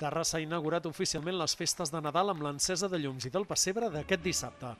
Terrassa ha inaugurat oficialment les festes de Nadal amb l'encesa de llums i del pessebre d'aquest dissabte.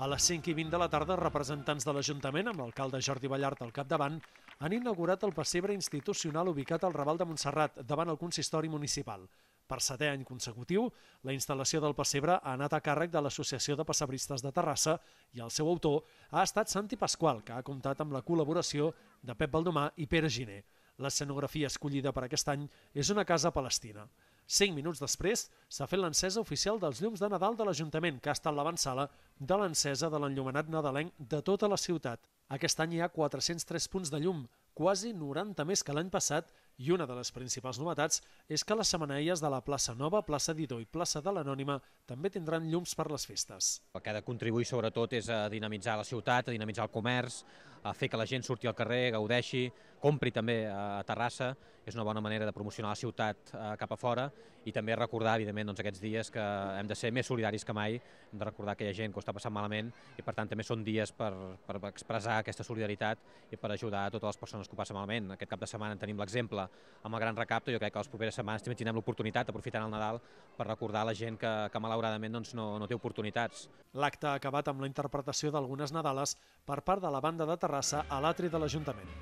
A les 5 i 20 de la tarda, representants de l'Ajuntament, amb l'alcalde Jordi Ballart al capdavant, han inaugurat el pessebre institucional ubicat al Raval de Montserrat, davant el consistori municipal. Per setè any consecutiu, la instal·lació del pessebre ha anat a càrrec de l'Associació de Pessebristes de Terrassa i el seu autor ha estat Santi Pasqual, que ha comptat amb la col·laboració de Pep Baldomà i Pere Giner. L'escenografia escollida per aquest any és una casa palestina. Cinc minuts després s'ha fet l'encesa oficial dels llums de Nadal de l'Ajuntament, que ha estat l'avançala de l'encesa de l'enllumenat nadalenc de tota la ciutat. Aquest any hi ha 403 punts de llum, quasi 90 més que l'any passat, i una de les principals novetats és que les semeneies de la plaça Nova, plaça Didó i plaça de l'Anònima també tindran llums per les festes. El que ha de contribuir sobretot és a dinamitzar la ciutat, a dinamitzar el comerç, a fer que la gent surti al carrer, gaudeixi, compri també a Terrassa, és una bona manera de promocionar la ciutat eh, cap a fora i també recordar, evidentment, doncs, aquests dies que hem de ser més solidaris que mai, hem de recordar aquella gent que ho està passant malament i, per tant, també són dies per, per expressar aquesta solidaritat i per ajudar a totes les persones que ho passen malament. Aquest cap de setmana tenim l'exemple amb el Gran Recapte, jo crec que les properes setmanes també tindrem l'oportunitat, aprofitant el Nadal, per recordar a la gent que, que malauradament doncs, no, no té oportunitats. L'acte ha acabat amb la interpretació d'algunes Nadales per part de la banda de Terrassa terrassa a l'atri de l'Ajuntament.